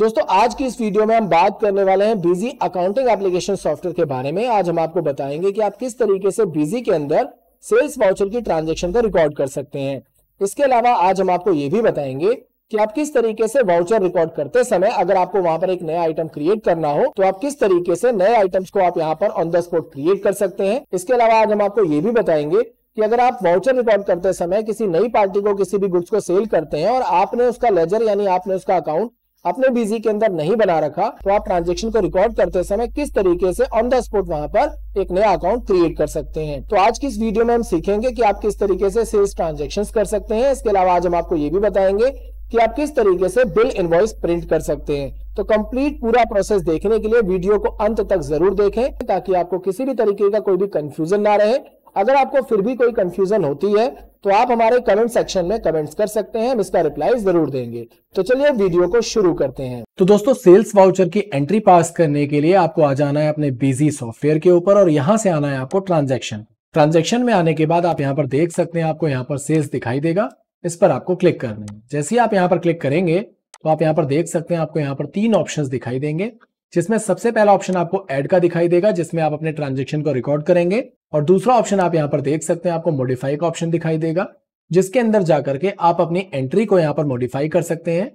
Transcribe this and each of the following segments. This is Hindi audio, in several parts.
दोस्तों आज की इस वीडियो में हम बात करने वाले हैं बिजी अकाउंटिंग एप्लीकेशन सॉफ्टवेयर के बारे में आज हम आपको बताएंगे कि आप किस तरीके से बिजी के अंदर सेल्स वाउचर की ट्रांजेक्शन को रिकॉर्ड कर सकते हैं इसके अलावा आज हम आपको ये भी बताएंगे कि आप किस तरीके से वाउचर रिकॉर्ड करते समय अगर आपको वहां पर एक नया आइटम क्रिएट करना हो तो आप किस तरीके से नए आइटम्स को आप यहाँ पर ऑन द स्पॉट क्रिएट कर सकते हैं इसके अलावा आज हम आपको ये भी बताएंगे कि अगर आप वाउचर रिकॉर्ड करते समय किसी नई पार्टी को किसी भी गुड्स को सेल करते हैं और आपने उसका लेजर यानी आपने उसका अकाउंट अपने बीजी के अंदर नहीं बना रखा तो आप ट्रांजेक्शन को रिकॉर्ड करते समय किस तरीके से ऑन द स्पॉट वहाँ पर एक नया अकाउंट क्रिएट कर सकते हैं तो आज की इस वीडियो में हम सीखेंगे कि आप किस तरीके से सेल्स ट्रांजेक्शन कर सकते हैं इसके अलावा आज हम आपको ये भी बताएंगे कि आप किस तरीके से बिल इनवॉइस प्रिंट कर सकते हैं तो कंप्लीट पूरा प्रोसेस देखने के लिए वीडियो को अंत तक जरूर देखें ताकि आपको किसी भी तरीके का कोई भी कंफ्यूजन ना रहे अगर आपको फिर भी कोई कंफ्यूजन होती है तो आप हमारे कमेंट सेक्शन में कमेंट्स कर सकते हैं हम इसका रिप्लाई जरूर देंगे तो चलिए वीडियो को शुरू करते हैं तो दोस्तों सेल्स वाउचर की एंट्री पास करने के लिए आपको आ जाना है अपने बिजी सॉफ्टवेयर के ऊपर और यहाँ से आना है आपको ट्रांजेक्शन ट्रांजेक्शन में आने के बाद आप यहाँ पर देख सकते हैं आपको यहाँ पर सेल्स दिखाई देगा इस पर आपको क्लिक करना है जैसे ही आप यहाँ पर क्लिक करेंगे तो आप यहाँ पर देख सकते हैं आपको यहाँ पर तीन ऑप्शन दिखाई देंगे जिसमें सबसे पहला ऑप्शन आपको ऐड का दिखाई देगा जिसमें आप अपने ट्रांजेक्शन को रिकॉर्ड करेंगे और दूसरा ऑप्शन आप यहाँ पर देख सकते हैं आपको मॉडिफाई का ऑप्शन दिखाई देगा जिसके अंदर जाकर के आप अपनी एंट्री को यहाँ पर मॉडिफाई कर सकते हैं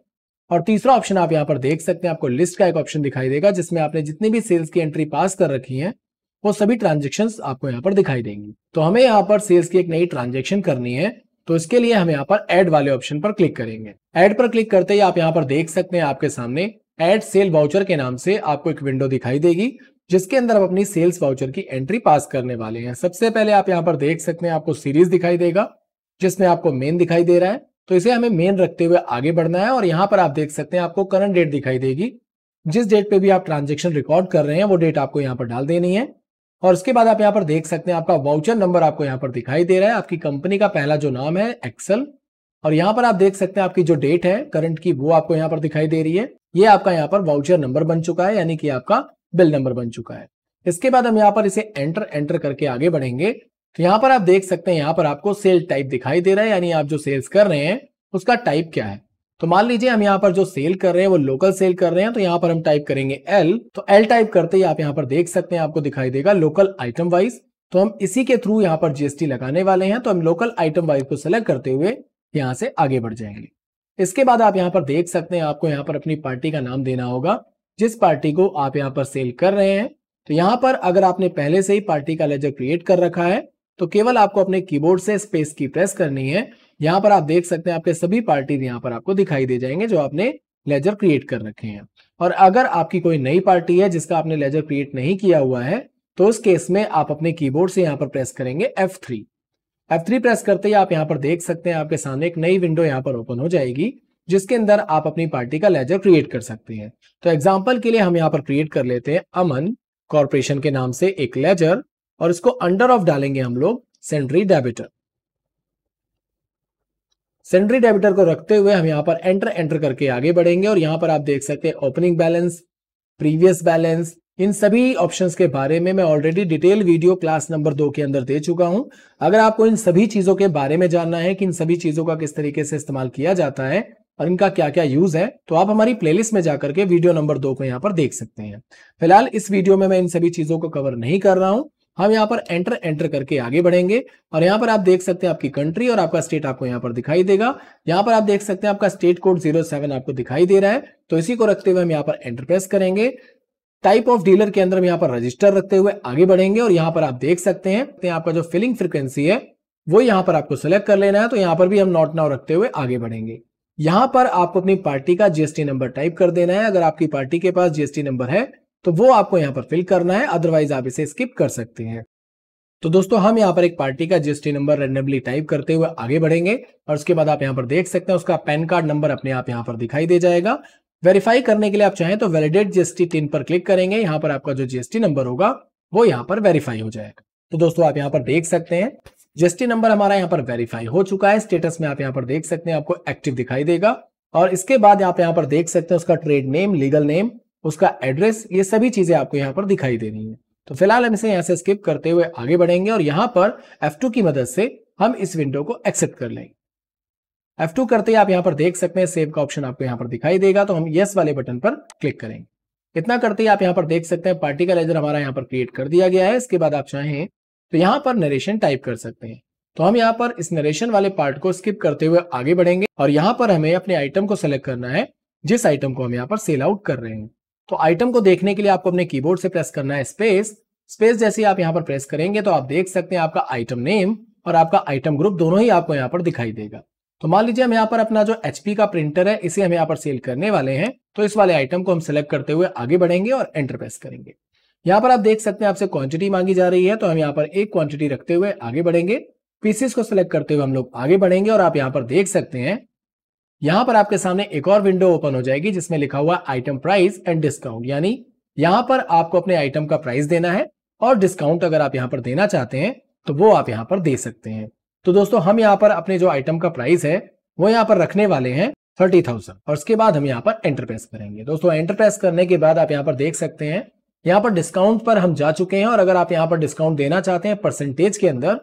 और तीसरा ऑप्शन आप यहाँ पर देख सकते हैं आपको लिस्ट का एक ऑप्शन दिखाई देगा जिसमें आपने जितनी भी सेल्स की एंट्री पास कर रखी है वो सभी ट्रांजेक्शन आपको यहाँ पर दिखाई देंगी तो हमें यहाँ पर सेल्स की एक नई ट्रांजेक्शन करनी है तो इसके लिए हम यहाँ पर एड वाले ऑप्शन पर क्लिक करेंगे एड पर क्लिक करते ही आप यहाँ पर देख सकते हैं आपके सामने एड सेल वाउचर के नाम से आपको एक विंडो दिखाई देगी जिसके अंदर आप अपनी सेल्स वाउचर की एंट्री पास करने वाले हैं सबसे पहले आप यहाँ पर देख सकते हैं आपको सीरीज दिखाई देगा जिसमें आपको मेन दिखाई दे रहा है तो इसे हमें मेन रखते हुए आगे बढ़ना है और यहाँ पर आप देख सकते हैं आपको करंट डेट दिखाई देगी जिस डेट पे भी आप ट्रांजेक्शन रिकॉर्ड कर रहे हैं वो डेट आपको यहाँ पर डाल देनी है और उसके बाद आप यहाँ पर देख सकते हैं आपका वाउचर नंबर आपको यहाँ पर दिखाई दे रहा है आपकी कंपनी का पहला जो नाम है एक्सल और यहाँ पर आप देख सकते हैं आपकी जो डेट है करंट की वो आपको यहाँ पर दिखाई दे रही है ये आपका यहाँ पर वाउचर नंबर बन चुका है यानी कि आपका बिल नंबर बन चुका है इसके बाद हम यहाँ पर इसे एंटर एंटर करके आगे बढ़ेंगे तो यहाँ पर आप देख सकते हैं यहाँ पर आपको सेल टाइप दिखाई दे रहा है यानी आप जो सेल्स कर रहे हैं उसका टाइप क्या है तो मान लीजिए हम यहाँ पर जो सेल कर रहे हैं वो लोकल सेल कर रहे हैं तो यहाँ पर हम टाइप करेंगे एल तो एल टाइप करते ही आप यहाँ पर देख सकते हैं आपको दिखाई देगा लोकल आइटम वाइज तो हम इसी के थ्रू यहाँ पर जीएसटी लगाने वाले हैं तो हम लोकल आइटम वाइज को सिलेक्ट करते हुए यहां से आगे बढ़ जाएंगे इसके बाद आप यहाँ पर देख सकते हैं आपको यहाँ पर अपनी पार्टी का नाम देना होगा जिस पार्टी को आप यहाँ पर सेल कर रहे हैं तो यहां पर अगर आपने पहले से ही पार्टी का लेजर क्रिएट कर रखा है तो केवल आपको अपने कीबोर्ड से स्पेस की प्रेस करनी है यहाँ पर आप देख सकते हैं आपके सभी पार्टीज यहाँ पर आपको दिखाई दे जाएंगे जो आपने लेजर क्रिएट कर रखे हैं और अगर आपकी कोई नई पार्टी है जिसका आपने लेजर क्रिएट नहीं किया हुआ है तो उस केस में आप अपने कीबोर्ड से यहाँ पर प्रेस करेंगे एफ थ्री F3 प्रेस करते ही आप यहाँ पर देख सकते हैं आपके सामने एक नई विंडो यहाँ पर ओपन हो जाएगी जिसके अंदर आप अपनी पार्टी का लेजर क्रिएट कर सकते हैं तो एग्जाम्पल के लिए हम यहाँ पर क्रिएट कर लेते हैं अमन कॉरपोरेशन के नाम से एक लेजर और इसको अंडर ऑफ डालेंगे हम लोग सेंट्री डेबिटर सेंट्री डेबिटर को रखते हुए हम यहाँ पर एंटर एंटर करके आगे बढ़ेंगे और यहाँ पर आप देख सकते हैं ओपनिंग बैलेंस प्रीवियस बैलेंस इन सभी ऑप्शंस के बारे में मैं already detail video class number दो के अंदर दे चुका हूं अगर आपको इन सभी चीजों के बारे में जानना है कि इन सभी चीजों का किस तरीके से इस्तेमाल किया जाता है और इनका क्या क्या यूज है तो आप हमारी प्लेलिस्ट में जाकर के वीडियो नंबर दो को यहाँ पर देख सकते हैं फिलहाल इस वीडियो में मैं इन सभी चीजों को कवर नहीं कर रहा हूं हम यहाँ पर एंटर एंटर करके आगे बढ़ेंगे और यहाँ पर आप देख सकते हैं आपकी कंट्री और आपका स्टेट आपको यहाँ पर दिखाई देगा यहाँ पर आप देख सकते हैं आपका स्टेट कोड जीरो सेवन आपको दिखाई दे रहा है तो इसी को रखते हुए हम यहाँ पर एंटर प्रेस करेंगे टाइप ऑफ डीलर के अंदर हम यहाँ पर रजिस्टर रखते हुए आगे बढ़ेंगे और यहाँ पर आप देख सकते हैं तो आपका जो फिलिंग फ्रिक्वेंसी है वो यहाँ पर आपको सिलेक्ट कर लेना है तो यहाँ पर भी हम नॉट नाउ रखते हुए आगे बढ़ेंगे यहाँ पर आपको अपनी पार्टी का जीएसटी नंबर टाइप कर देना है अगर आपकी पार्टी के पास जीएसटी नंबर है तो वो आपको यहाँ पर फिल करना है अदरवाइज आप इसे स्किप कर सकते हैं तो दोस्तों हम यहाँ पर एक पार्टी का जीएसटी नंबर रेंडमली टाइप करते हुए आगे बढ़ेंगे और उसके बाद आप यहाँ पर देख सकते हैं उसका पैन कार्ड नंबर अपने आप यहाँ पर दिखाई दे जाएगा वेरीफाई करने के लिए आप चाहें तो वैलिडेट जीएसटी टिन पर क्लिक करेंगे यहाँ पर आपका जो जीएसटी नंबर होगा वो यहाँ पर वेरीफाई हो जाएगा तो दोस्तों आप यहाँ पर देख सकते हैं जीएसटी नंबर हमारा यहाँ पर वेरीफाई हो चुका है स्टेटस में आप यहाँ पर देख सकते हैं आपको एक्टिव दिखाई देगा और इसके बाद आप यहाँ पर देख सकते हैं उसका ट्रेड नेम लीगल नेम उसका एड्रेस ये सभी चीजें आपको यहाँ पर दिखाई दे रही है तो फिलहाल हम इसे यहाँ से स्किप करते हुए आगे बढ़ेंगे और यहाँ पर एफ की मदद से हम इस विंडो को एक्सेप्ट कर लेंगे F2 करते ही आप यहाँ पर देख सकते हैं सेव का ऑप्शन आपको यहाँ पर दिखाई देगा तो हम यस वाले बटन पर क्लिक करेंगे इतना करते ही आप यहाँ पर देख सकते हैं पार्टी का लेजर हमारा यहाँ पर क्रिएट कर दिया गया है इसके बाद आप चाहें तो यहाँ पर नरेशन टाइप कर सकते हैं तो हम यहाँ पर इस नरेशन वाले पार्ट को स्किप करते हुए आगे बढ़ेंगे और यहाँ पर हमें अपने आइटम को सेलेक्ट करना है जिस आइटम को हम यहाँ पर सेल आउट कर रहे हैं तो आइटम को देखने के लिए आपको अपने कीबोर्ड से प्रेस करना है स्पेस स्पेस जैसे आप यहाँ पर प्रेस करेंगे तो आप देख सकते हैं आपका आइटम नेम और आपका आइटम ग्रुप दोनों ही आपको यहाँ पर दिखाई देगा तो मान लीजिए हम यहाँ पर अपना जो एच का प्रिंटर है इसे हम यहाँ पर सेल करने वाले हैं तो इस वाले आइटम को हम सेलेक्ट करते हुए आगे बढ़ेंगे और एंटर प्रेस करेंगे यहाँ पर आप देख सकते हैं आपसे क्वांटिटी मांगी जा रही है तो हम यहाँ पर एक क्वांटिटी रखते हुए आगे बढ़ेंगे पीसेस को सिलेक्ट करते हुए हम लोग आगे बढ़ेंगे और आप यहाँ पर देख सकते हैं यहाँ पर आपके सामने एक और विंडो ओपन हो जाएगी जिसमें लिखा हुआ आइटम प्राइस एंड डिस्काउंट यानी यहाँ पर आपको अपने आइटम का प्राइस देना है और डिस्काउंट अगर आप यहाँ पर देना चाहते हैं तो वो आप यहाँ पर दे सकते हैं तो दोस्तों हम यहाँ पर अपने जो आइटम का प्राइस है वो यहाँ पर रखने वाले हैं थर्टी थाउजेंड और उसके बाद हम यहाँ पर एंटर प्रेस करेंगे दोस्तों एंटर प्रेस करने के बाद आप यहाँ पर देख सकते हैं यहाँ पर डिस्काउंट पर हम जा चुके हैं और अगर आप यहाँ पर डिस्काउंट देना चाहते हैं परसेंटेज के अंदर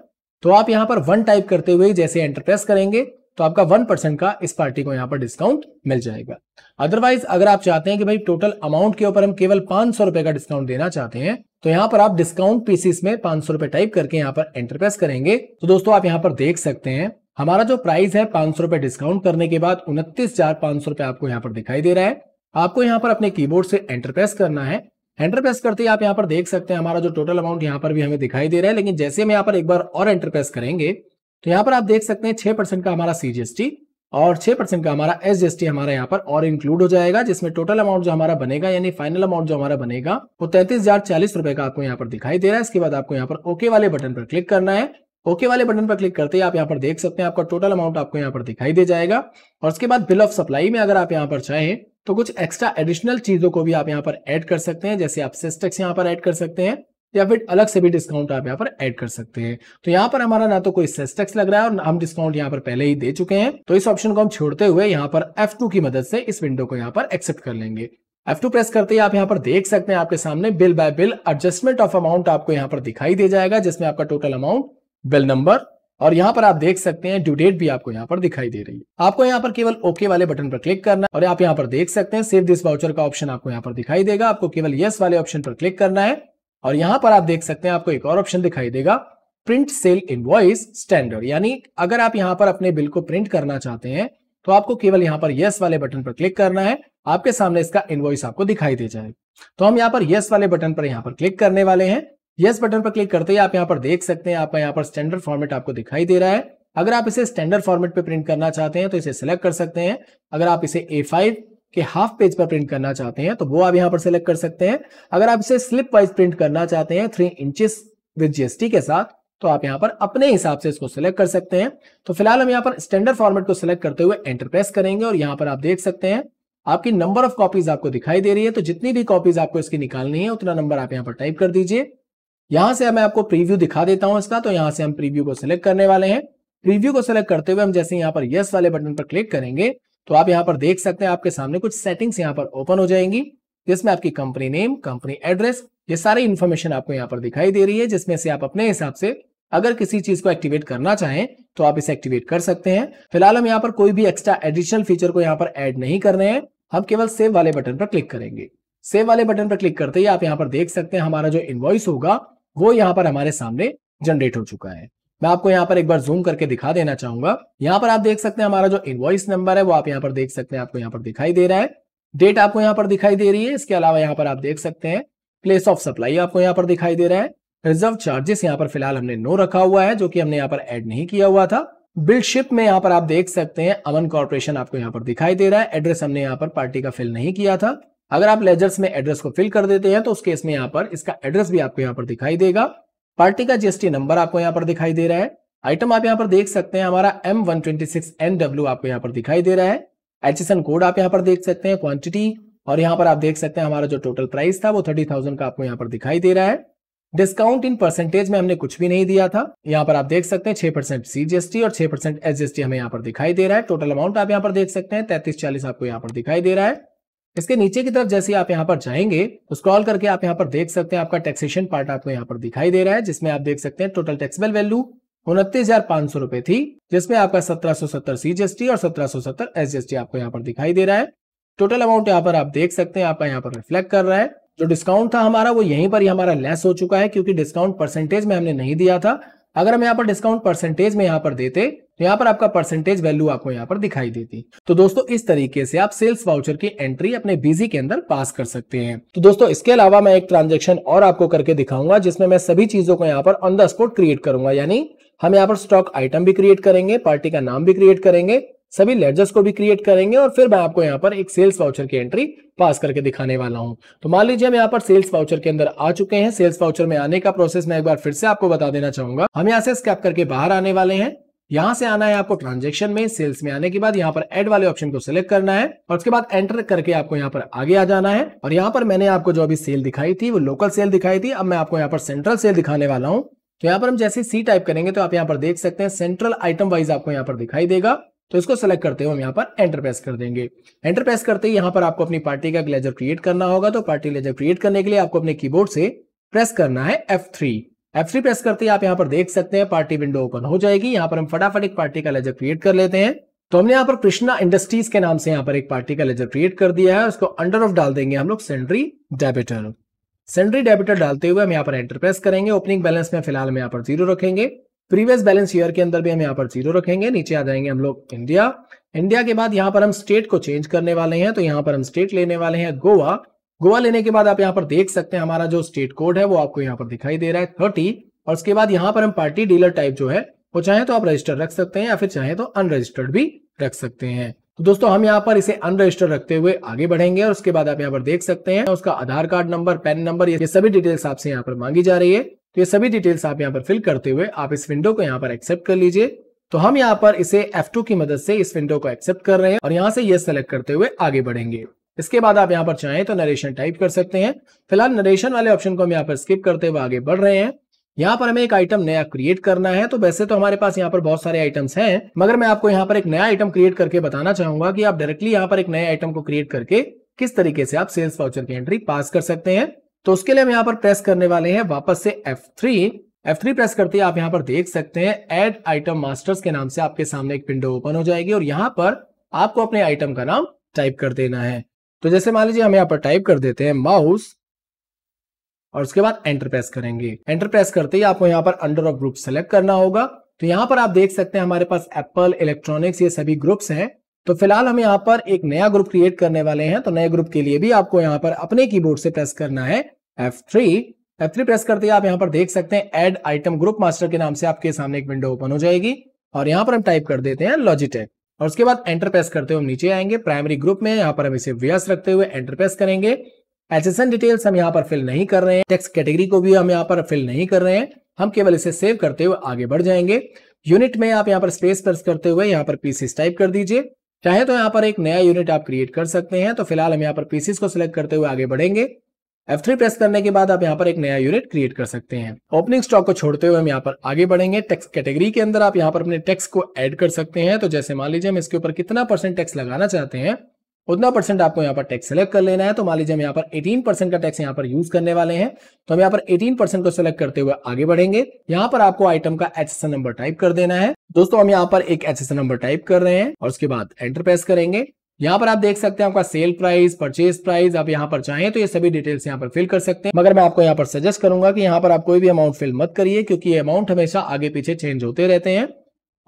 तो आप यहाँ पर वन टाइप करते हुए जैसे एंटर प्रेस करेंगे तो आपका वन परसेंट का इस पार्टी को यहाँ पर डिस्काउंट मिल जाएगा अदरवाइज अगर आप चाहते हैं कि भाई टोटल अमाउंट के ऊपर हम केवल पांच सौ रुपए का डिस्काउंट देना चाहते हैं तो यहाँ पर आप डिस्काउंट पीसीस में पांच सौ रुपए टाइप करके यहाँ पर एंटर प्रेस करेंगे तो दोस्तों आप यहाँ पर देख सकते हैं हमारा जो प्राइस है पांच सौ रुपए डिस्काउंट करने के बाद उनतीस हजार पांच सौ रुपए आपको यहाँ पर दिखाई दे रहा है आपको यहाँ पर अपने कीबोर्ड से एंटर प्रेस करना है एंटर प्रेस करते ही आप यहाँ पर देख सकते हैं हमारा जो टोटल अमाउंट यहाँ पर भी हमें दिखाई दे रहा है लेकिन जैसे हम यहाँ पर एक बार और एंटर प्रेस करेंगे तो यहाँ पर आप देख सकते हैं छह परसेंट का हमारा सीजीएसटी और छः परसेंट का हमारा एस एस टी हमारा यहाँ पर और इंक्लूड हो जाएगा जिसमें टोटल अमाउंट जो हमारा बनेगा यानी फाइनल अमाउंट जो हमारा बनेगा वो तैंतीस हजार चालीस रुपए का आपको यहाँ पर दिखाई दे रहा है इसके बाद आपको यहाँ पर ओके वाले बटन पर क्लिक करना है ओके वाले बटन पर क्लिक करते ही आप यहाँ पर देख सकते हैं आपका टोटल अमाउंट आपको यहाँ पर दिखाई दे जाएगा और उसके बाद बिल ऑफ सप्लाई में अगर आप यहाँ पर चाहें तो कुछ एक्स्ट्रा एडिशनल चीजों को भी आप यहाँ पर एड कर सकते हैं जैसे आप सिस्टेक्स यहाँ पर एड कर सकते हैं या फिर अलग से भी डिस्काउंट आप यहाँ पर ऐड कर सकते हैं तो यहाँ पर हमारा ना तो कोई सेस्टेक्स लग रहा है और हम डिस्काउंट यहाँ पर पहले ही दे चुके हैं तो इस ऑप्शन को हम छोड़ते हुए यहाँ पर F2 की मदद से इस विंडो को यहाँ पर एक्सेप्ट कर लेंगे F2 प्रेस करते ही आप यहाँ पर देख सकते हैं आपके सामने bill by bill adjustment of amount आपको यहाँ पर दिखाई दे जाएगा जिसमें आपका टोटल अमाउंट बिल नंबर और यहाँ पर आप देख सकते हैं ड्यू डेट भी आपको यहाँ पर दिखाई दे रही है आपको यहाँ पर केवल ओके वाले बटन पर क्लिक करना है और आप यहाँ पर देख सकते हैं सेव दिस वाउचर का ऑप्शन आपको यहाँ पर दिखाई देगा आपको केवल यस वाले ऑप्शन पर क्लिक करना है और यहां पर आप देख सकते हैं आपको एक और ऑप्शन दिखाई देगा प्रिंट सेल इनवॉइस स्टैंडर्ड यानी अगर आप यहां पर अपने बिल को प्रिंट करना चाहते हैं तो आपको केवल यहां पर यस वाले बटन पर क्लिक करना है आपके सामने इसका इनवॉइस आपको दिखाई दे जाए तो हम यहां पर यस वाले बटन पर यहां पर क्लिक करने वाले हैं यस बटन पर क्लिक करते ही आप यहाँ पर देख सकते हैं आपका यहाँ पर स्टैंडर्ड फॉर्मेट आपको दिखाई दे रहा है अगर आप इसे स्टैंडर्ड फॉर्मेट पे प्रिंट करना चाहते हैं तो इसे सिलेक्ट कर सकते हैं अगर आप इसे ए फाइव कि हाफ पेज पर प्रिंट करना चाहते हैं तो वो आप यहाँ पर सिलेक्ट कर सकते हैं अगर आप इसे स्लिप वाइज प्रिंट करना चाहते हैं थ्री इंचेस विद जीएसटी के साथ तो आप यहां पर अपने हिसाब से इसको सिलेक्ट कर सकते हैं तो फिलहाल हम यहाँ पर स्टैंडर्ड फॉर्मेट को सिलेक्ट करते हुए एंटर प्रेस करेंगे और यहाँ पर आप देख सकते हैं आपकी नंबर ऑफ कॉपीज आपको दिखाई दे रही है तो जितनी भी कॉपीज आपको इसकी निकालनी है उतना नंबर आप यहाँ पर टाइप कर दीजिए यहां से मैं आपको प्रीव्यू दिखा देता हूं इसका तो यहां से हम प्रीव्यू को सिलेक्ट करने वाले हैं प्रीव्यू को सिलेक्ट करते हुए हम जैसे यहाँ पर यस वाले बटन पर क्लिक करेंगे तो आप यहाँ पर देख सकते हैं आपके सामने कुछ सेटिंग्स यहाँ पर ओपन हो जाएंगी जिसमें आपकी कंपनी नेम कंपनी एड्रेस ये सारी इन्फॉर्मेशन आपको यहाँ पर दिखाई दे रही है जिसमें से आप अपने हिसाब से अगर किसी चीज को एक्टिवेट करना चाहें तो आप इसे एक्टिवेट कर सकते हैं फिलहाल हम यहाँ पर कोई भी एक्स्ट्रा एडिशनल फीचर को यहाँ पर ऐड नहीं कर रहे हैं हम केवल सेव वाले बटन पर क्लिक करेंगे सेव वाले बटन पर क्लिक करते ही आप यहाँ पर देख सकते हैं हमारा जो इन्वॉइस होगा वो यहाँ पर हमारे सामने जनरेट हो चुका है मैं आपको यहाँ पर एक बार जूम करके दिखा देना चाहूंगा यहाँ पर आप देख सकते हैं हमारा जो इन्वॉइस नंबर है वो आप यहाँ पर देख सकते हैं आपको यहाँ पर दिखाई दे रहा है डेट आपको यहाँ पर दिखाई दे रही है इसके अलावा यहाँ पर आप देख सकते हैं प्लेस ऑफ सप्लाई आपको यहाँ पर दिखाई दे रहा है रिजर्व चार्जेस यहाँ पर फिलहाल हमने नो रखा हुआ है जो कि हमने यहाँ पर एड नहीं किया हुआ था बिल्ड शिप में यहाँ पर आप देख सकते हैं अमन कॉर्पोरेशन आपको यहाँ पर दिखाई दे रहा है एड्रेस हमने यहाँ पर पार्टी का फिल नहीं किया था अगर आप लेजर्स में एड्रेस को फिल कर देते हैं तो उस केस में यहाँ पर इसका एड्रेस भी आपको यहाँ पर दिखाई देगा पार्टी का जीएसटी नंबर आपको यहाँ पर दिखाई दे रहा है आइटम आप यहाँ पर देख सकते हैं हमारा M one twenty six N आपको यहाँ पर दिखाई दे रहा है एचएसएन कोड आप यहाँ पर देख सकते हैं क्वांटिटी और यहाँ पर आप देख सकते हैं हमारा जो टोटल प्राइस था वो थर्टी थाउजेंड का आपको यहाँ पर दिखाई दे रहा है डिस्काउंट इन परसेंटेज में हमने कुछ भी नहीं दिया था यहाँ पर आप देख सकते हैं छह परसेंट सीजीएसटी और छह परसेंट एसजीएसटी हमें यहाँ पर दिखाई दे रहा है टोटल अमाउंट आप यहाँ पर देख सकते हैं तैतीस चालीस आपको यहाँ पर दिखाई दे रहा है इसके नीचे की तरफ जैसे आप यहाँ पर जाएंगे स्क्रॉल करके आप यहाँ पर देख सकते हैं आपका टैक्सेशन पार्ट आपको यहाँ पर दिखाई दे रहा है जिसमें आप देख सकते हैं टोटल टैक्सेबल वैल्यू उनतीस हजार पांच सौ रुपए थी जिसमें आपका सत्रह सौ सत्तर सीजीएसटी और सत्रह सौ सत्तर एसजीएसटी आपको यहाँ पर दिखाई दे रहा है टोटल अमाउंट यहाँ पर आप देख सकते हैं आपका यहाँ पर रिफ्लेक्ट कर रहा है जो डिस्काउंट था हमारा वो यहीं पर ही हमारा लेस हो चुका है क्योंकि डिस्काउंट परसेंटेज में हमने नहीं दिया था अगर हम यहाँ पर डिस्काउंट परसेंटेज में यहाँ पर देते तो यहाँ पर आपका परसेंटेज वैल्यू आपको यहाँ पर दिखाई देती तो दोस्तों इस तरीके से आप सेल्स वाउचर की एंट्री अपने बीजी के अंदर पास कर सकते हैं तो दोस्तों इसके अलावा मैं एक ट्रांजेक्शन और आपको करके दिखाऊंगा जिसमें मैं सभी चीजों को यहाँ पर ऑन द स्पॉट क्रिएट करूंगा यानी हम यहाँ पर स्टॉक आइटम भी क्रिएट करेंगे पार्टी का नाम भी क्रिएट करेंगे सभी लेजर्स को भी क्रिएट करेंगे और फिर मैं आपको यहाँ पर एक सेल्स वाउचर की एंट्री पास करके दिखाने वाला हूँ तो मान लीजिए हम यहाँ पर सेल्स वाउचर के अंदर आ चुके हैं सेल्स वाउचर में आने का प्रोसेस मैं एक बार फिर से आपको बता देना चाहूंगा हम यहाँ से स्कैप करके बाहर आने वाले हैं यहाँ से आना है आपको ट्रांजेक्शन में सेल्स में आने के बाद यहाँ पर एड वाले ऑप्शन को सिलेक्ट करना है और उसके बाद एंटर करके आपको यहाँ पर आगे आ जाना है और यहाँ पर मैंने आपको जो अभी सेल दिखाई थी वो लोकल सेल दिखाई थी अब मैं आपको यहाँ पर सेंट्रल सेल दिखाने वाला हूँ तो यहाँ पर हम जैसे सी टाइप करेंगे तो आप यहाँ पर देख सकते हैं सेंट्रल आइटम वाइज आपको यहाँ पर दिखाई देगा तो इसको सेलेक्ट करते हुए हम यहाँ पर एंटर प्रेस कर देंगे एंटर प्रेस करते ही यहाँ पर आपको अपनी पार्टी का ग्लेजर क्रिएट करना होगा तो पार्टी ग्लेजर क्रिएट करने के लिए आपको अपने कीबोर्ड से प्रेस करना है F3 F3 प्रेस करते ही आप यहाँ पर देख सकते हैं पार्टी विंडो ओपन हो जाएगी यहाँ पर हम फटाफट एक पार्टी का लेजर क्रिएट कर लेते हैं तो हमने यहाँ पर कृष्णा इंडस्ट्रीज के नाम से यहाँ पर एक पार्टी का लेजर क्रिएट कर दिया है उसको अंडर ऑफ डाल देंगे हम लोग सेंड्री डेबिटर सेंड्री डेबिटर डालते हुए हम यहाँ पर एंटर प्रेस करेंगे ओपनिंग बैलेंस में फिलहाल हम यहाँ पर जीरो रखेंगे प्रीवियस बैलेंस ईयर के अंदर भी हम यहाँ पर जीरो रखेंगे नीचे आ जाएंगे हम लोग इंडिया इंडिया के बाद यहाँ पर हम स्टेट को चेंज करने वाले हैं तो यहाँ पर हम स्टेट लेने वाले हैं गोवा गोवा लेने के बाद आप यहाँ पर देख सकते हैं हमारा जो स्टेट कोड है वो आपको यहाँ पर दिखाई दे रहा है थर्टी और उसके बाद यहाँ पर हम पार्टी डीलर टाइप जो है वो चाहे तो आप रजिस्टर रख सकते हैं या फिर चाहे तो अनरजिस्टर्ड भी रख सकते हैं तो दोस्तों हम यहाँ पर इसे अनरजिस्टर रखते हुए आगे बढ़ेंगे और उसके बाद आप यहाँ पर देख सकते हैं उसका Aadhaar card number PAN number ये सभी डिटेल्स आपसे यहाँ पर मांगी जा रही है तो ये सभी डिटेल्स आप यहाँ पर फिल करते हुए आप इस विंडो को यहाँ पर एक्सेप्ट कर लीजिए तो हम यहाँ पर इसे F2 की मदद से इस विंडो को एक्सेप्ट कर रहे हैं और यहाँ से ये सेलेक्ट करते हुए आगे बढ़ेंगे इसके बाद आप यहाँ पर चाहें तो नरेशन टाइप कर सकते हैं फिलहाल नरेशन वाले ऑप्शन को हम यहाँ पर स्किप करते हुए आगे बढ़ रहे हैं यहाँ पर हमें एक आइटम नया क्रिएट करना है तो वैसे तो हमारे पास यहाँ पर बहुत सारे आइटम्स हैं मगर मैं आपको यहाँ पर एक नया आइटम क्रिएट करके बताना चाहूंगा कि आप डायरेक्टली यहाँ पर एक नए आइटम को क्रिएट करके किस तरीके से आप सेल्स वाउचर की एंट्री पास कर सकते हैं तो उसके लिए हम यहाँ पर प्रेस करने वाले हैं वापस से F3 F3 प्रेस करते ही आप यहाँ पर देख सकते हैं एड आइटम मास्टर्स के नाम से आपके सामने एक विंडो ओपन हो जाएगी और यहाँ पर आपको अपने आइटम का नाम टाइप कर देना है तो जैसे मान लीजिए हम यहाँ पर टाइप कर देते हैं माउस और उसके बाद एंटर प्रेस करेंगे एंटर प्रेस करते ही आपको यहाँ पर अंडर ऑफ ग्रुप सेलेक्ट करना होगा तो यहाँ पर आप देख सकते हैं हमारे पास एप्पल इलेक्ट्रॉनिक्स ये सभी ग्रुप्स हैं तो फिलहाल हम यहाँ पर एक नया ग्रुप क्रिएट करने वाले हैं तो नए ग्रुप के लिए भी आपको यहाँ पर अपने कीबोर्ड से प्रेस करना है F3 F3 प्रेस करते ही आप यहाँ पर देख सकते हैं एड आइटम ग्रुप मास्टर के नाम से आपके सामने एक विंडो ओपन हो जाएगी और यहाँ पर हम टाइप कर देते हैं लॉजिटेक और उसके बाद एंटर प्रेस करते हुए हम नीचे आएंगे प्राइमरी ग्रुप में यहाँ पर हम इसे व्यस रखते हुए एंटर प्रेस करेंगे एसेसन डिटेल्स हम यहाँ पर फिल नहीं कर रहे हैं टेक्स कैटेगरी को भी हम यहाँ पर फिल नहीं कर रहे हैं हम केवल इसे सेव करते हुए आगे बढ़ जाएंगे यूनिट में आप यहाँ पर स्पेस प्रेस करते हुए यहाँ पर पीसीस टाइप कर दीजिए चाहे तो यहाँ पर एक नया यूनिट आप क्रिएट कर सकते हैं तो फिलहाल हम यहाँ पर पीसीस को सिलेक्ट करते हुए आगे बढ़ेंगे F3 प्रेस करने के बाद आप यहाँ पर एक नया यूनिट क्रिएट कर सकते हैं ओपनिंग स्टॉक को छोड़ते हुए हम यहाँ पर आगे बढ़ेंगे टैक्स कैटेगरी के अंदर आप यहाँ पर अपने टैक्स को ऐड कर सकते हैं तो जैसे मान लीजिए हम इसके ऊपर कितना परसेंट टैक्स लगाना चाहते हैं उतना परसेंट आपको यहाँ पर टैक्स सेलेक्ट कर लेना है तो मान लीजिए हम यहाँ पर 18 परसेंट का टैक्स यहाँ पर यूज करने वाले हैं तो हम यहाँ पर 18 परसेंट को सिलेक्ट करते हुए आगे बढ़ेंगे यहाँ पर आपको आइटम का एच नंबर टाइप कर देना है दोस्तों हम यहाँ पर एक एच नंबर टाइप कर रहे हैं और उसके बाद एंटर प्रेस करेंगे यहाँ पर आप देख सकते हैं आपका सेल प्राइस परचेज प्राइस आप यहाँ पर चाहें तो ये सभी डिटेल्स यहाँ पर फिल कर सकते हैं मगर मैं आपको यहाँ पर सजेस्ट करूंगा कि यहाँ पर आप कोई भी अमाउंट फिल मत करिए क्योंकि ये अमाउंट हमेशा आगे पीछे चेंज होते रहते हैं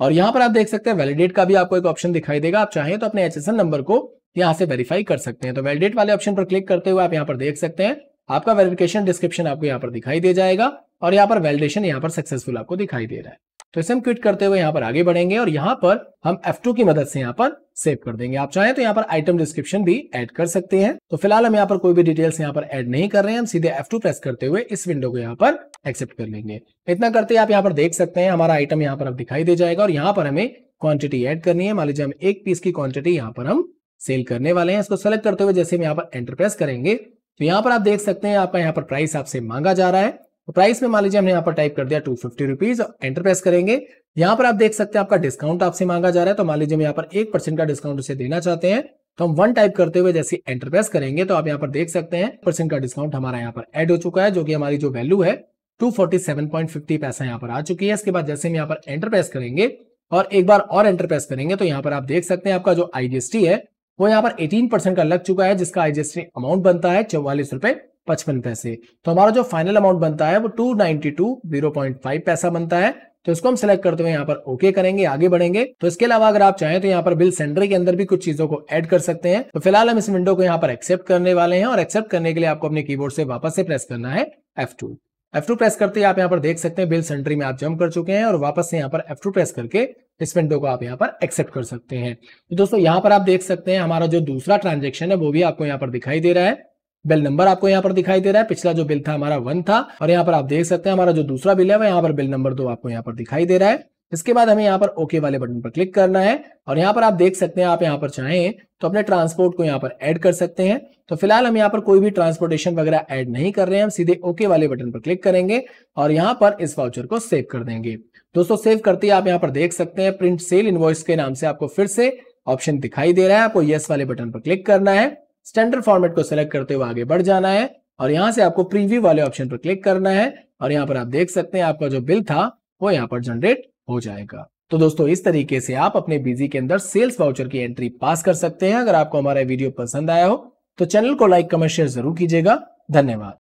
और यहाँ पर आप देख सकते हैं वैलिडेट का भी आपको एक ऑप्शन दिखाई देगा आप चाहें तो अपने एच नंबर को यहाँ से वेरीफाई कर सकते हैं तो वैलिडेट वाले ऑप्शन पर क्लिक करते हुए आप यहाँ पर देख सकते हैं आपका वेरिफिकेशन डिस्क्रिप्शन आपको यहाँ पर दिखाई दे जाएगा और यहाँ पर वैलिडेशन यहाँ पर सक्सेसफुल आपको दिखाई दे रहा है तो इसे हम क्विट करते हुए यहाँ पर आगे बढ़ेंगे और यहाँ पर हम F2 की मदद से यहाँ पर सेव कर देंगे आप चाहें तो यहाँ पर आइटम डिस्क्रिप्शन भी ऐड कर सकते हैं तो फिलहाल हम यहाँ पर कोई भी डिटेल्स यहाँ पर ऐड नहीं कर रहे हैं हम सीधे F2 प्रेस करते हुए इस विंडो को यहाँ पर एक्सेप्ट कर लेंगे इतना करते आप यहाँ पर देख सकते हैं हमारा आइटम यहाँ पर अब दिखाई दे जाएगा और यहाँ पर हमें क्वांटिटी एड करनी है मान लीजिए हम एक पीस की क्वांटिटी यहाँ पर हम सेल करने वाले हैं इसको सेलेक्ट करते हुए जैसे हम यहाँ पर एंटरप्रेस करेंगे तो यहाँ पर आप देख सकते हैं आपका यहाँ पर प्राइस आपसे मांगा जा रहा है तो प्राइस में मान लीजिए हमने यहाँ पर टाइप कर दिया टू फिफ्टी रुपीज एंटरप्रेस करेंगे यहाँ पर आप देख सकते हैं आपका डिस्काउंट आपसे मांगा जा रहा है तो मान लीजिए हम यहाँ पर एक परसेंट का डिस्काउंट उसे देना चाहते हैं तो हम वन टाइप करते हुए जैसे एंटरप्रेस करेंगे तो आप यहाँ पर देख सकते हैं परसेंट का डिस्काउंट हमारा यहाँ पर एड हो चुका है जो कि हमारी जो वैल्यू है टू पैसा यहाँ पर आ चुकी है इसके बाद जैसे हम यहाँ पर एंटरप्रेस करेंगे और एक बार और एंटरप्रेस करेंगे तो यहाँ पर आप देख सकते हैं आपका जो आईजीएसटी है वो यहाँ पर 18 परसेंट का लग चुका है जिसका आईजीएसटी अमाउंट बनता है चौवालीस रुपए पचपन पैसे तो हमारा जो फाइनल अमाउंट बनता है वो two ninety two zero point five पैसा बनता है तो इसको हम सिलेक्ट करते हुए यहाँ पर ओके करेंगे आगे बढ़ेंगे तो इसके अलावा अगर आप चाहें तो यहाँ पर बिल सेंडर के अंदर भी कुछ चीजों को ऐड कर सकते हैं तो फिलहाल हम इस विंडो को यहाँ पर एक्सेप्ट करने वाले हैं और एक्सेप्ट करने के लिए आपको अपने कीबोर्ड से वापस से प्रेस करना है F two F two press करते ही आप यहाँ पर देख सकते हैं बिल सेंट्री में आप जंप कर चुके हैं और वापस से यहाँ पर एफ टू प्रेस करके इस विंडो को आप यहाँ पर एक्सेप्ट कर सकते हैं तो दोस्तों यहाँ पर आप देख सकते हैं हमारा जो दूसरा ट्रांजेक्शन है वो भी आपको यहाँ पर दिखाई दे रहा है बिल नंबर आपको यहाँ पर दिखाई दे रहा है पिछला जो बिल था हमारा वन था और यहाँ पर आप देख सकते हैं हमारा जो दूसरा बिल है वो यहाँ पर बिल नंबर दो आपको यहाँ पर दिखाई दे रहा है इसके बाद हमें यहाँ पर ओके वाले बटन पर क्लिक करना है और यहाँ पर आप देख सकते हैं आप यहाँ पर चाहें तो अपने ट्रांसपोर्ट को यहाँ पर ऐड कर सकते हैं तो फिलहाल हम यहाँ पर कोई भी ट्रांसपोर्टेशन वगैरह ऐड नहीं कर रहे हैं हम सीधे ओके वाले बटन पर क्लिक करेंगे और यहाँ पर इस वाउचर को सेव कर देंगे दोस्तों सेव करते ही आप यहाँ पर देख सकते हैं प्रिंट सेल इनवॉइस के नाम से आपको फिर से ऑप्शन दिखाई दे रहा है आपको यस वाले बटन पर क्लिक करना है स्टैंडर्ड फॉर्मेट को सिलेक्ट करते हुए आगे बढ़ जाना है और यहाँ से आपको प्रीव्यू वाले ऑप्शन पर क्लिक करना है और यहाँ पर आप देख सकते हैं आपका जो बिल था वो यहाँ पर जनरेट हो जाएगा तो दोस्तों इस तरीके से आप अपने बिजी के अंदर सेल्स वाउचर की एंट्री पास कर सकते हैं अगर आपको हमारा वीडियो पसंद आया हो तो चैनल को लाइक कमेंट शेयर जरूर कीजिएगा धन्यवाद